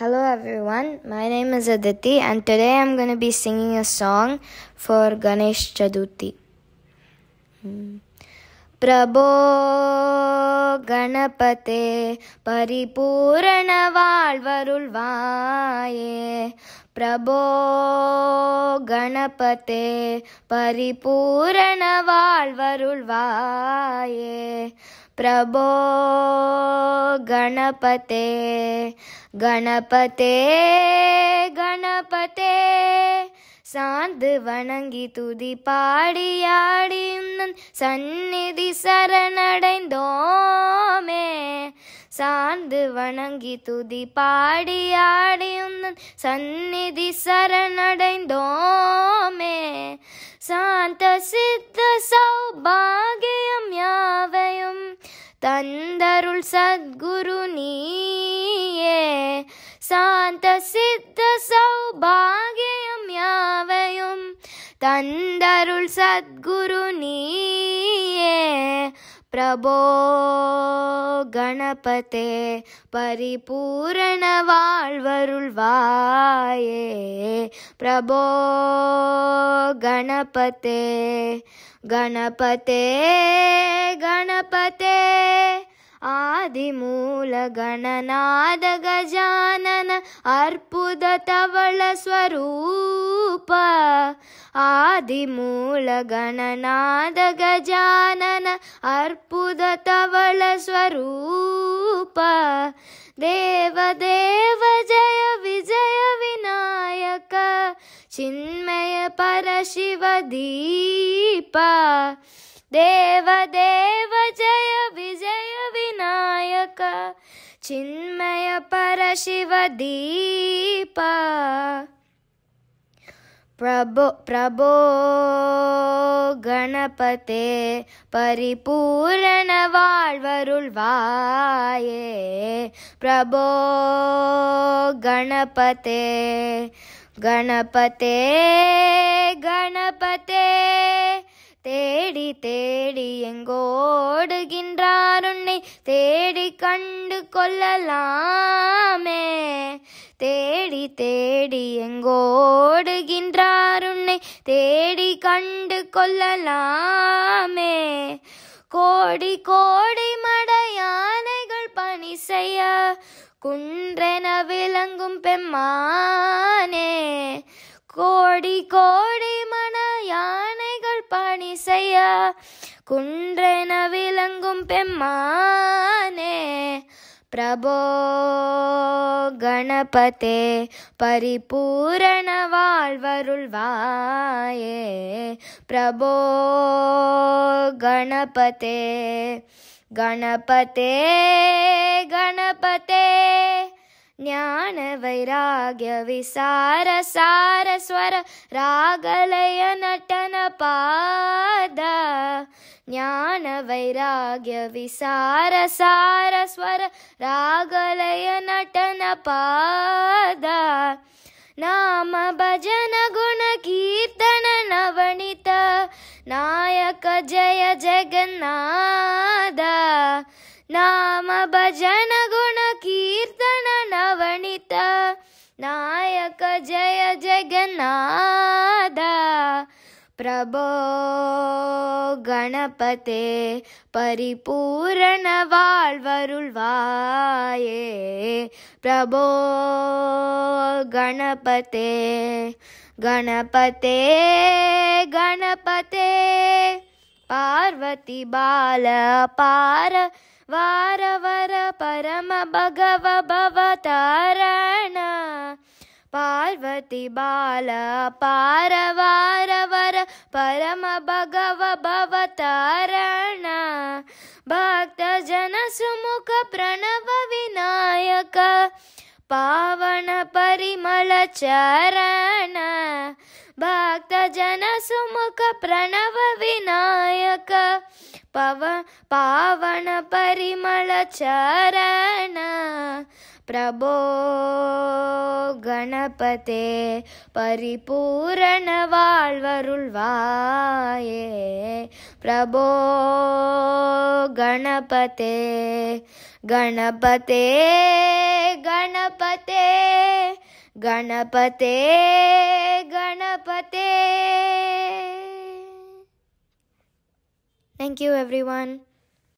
Hello everyone, my name is Aditi and today I'm going to be singing a song for Ganesh Chaduti. Hmm. Prabho Ganapate Paripurana Valvarul Vaye Prabho Ganapate Paripurana Valvarul Vaye Prabho गणपते गणपते गणपते சாந்து வணங்கி துதி பாடியாடி சந்நிதி சரணடைந்தோமே சாந்து வணங்கி துதி பாடியாடி சந்நிதி சரணடைந்தோமே சாந்த சித்த சௌபாக வந்தருள் சத்குரு நீயே சாந்த சித்த சௌபாகியம் யாவையும் தந்தருள் சத்குரு நீயே பிரபோ கணபதே பரிபூரண வாழ்வருள் வாயே பிரபோ கணபதே கணபதே கணபதே आदिमूलगणनाद गजानन अर्पुद तवळ स्वरूप आदिमूलगणनाद गजानन अर्पुद तवळ स्वरूप देवदेव जय विजय विनायक चिन्मय परशिव दीप देवदेव जय ಚಿನ್ಮಯ ಪರಶಿವ ದೀಪ प्रभो प्रभो गणपते परिपूरणवाल्वरुल्वाये प्रभो गणपते गणपते गणपते தேடி தேடி எங்கோடுகின்றார் உன்னை தேடி கண்டு கொள்ளலாமே தேடி தேடி எங்கோடுகின்றார் உன்னை தேடி கண்டு கொள்ளலாமே கோடி கோடி மட யானைகள் பணி செய்ய குன்றென விளங்கும் பெம்மானே கோடி கோடி மன யானைகள் பணி செய்ய குன்றென விளங்கும் பெம்மானே பிரபோ கணபதே பரிபூரண வாழ்வருள்வாயே பிரபோ கணபதே கணபதே கணபதே ஞான வைராகிய விசார சாரஸ்வர ராகலய நட்டன பாதா ज्ञान वैराग्य विसारसारस्वर रागलय नटन पद नामजन गुणकीर्तन न वणित नायक जय जगन्नाद नाम भजन गुणकीर्तन न वणित नायक जय जगन्नाद प्रभो கணபதே பரிபூரண வாழ்வருள்வாயே பிரபோ கணபதே கணபதே கணபதே பார்வதி பால பார வார வர பரம பகவ பவதார पार्वती बाल पारवारवर परम भगव भवतारण जन सुमुख प्रणव विनायक पावन परिमल चरण भक्त जन सुमुख प्रणव विनायक पव पावन परिमल चरण प्रभो गणपते परिपूर्ण वाल्वरुल्वाये प्रभो गणपते गणपते गणपते गणपते गणपते थैंक यू एवरीवन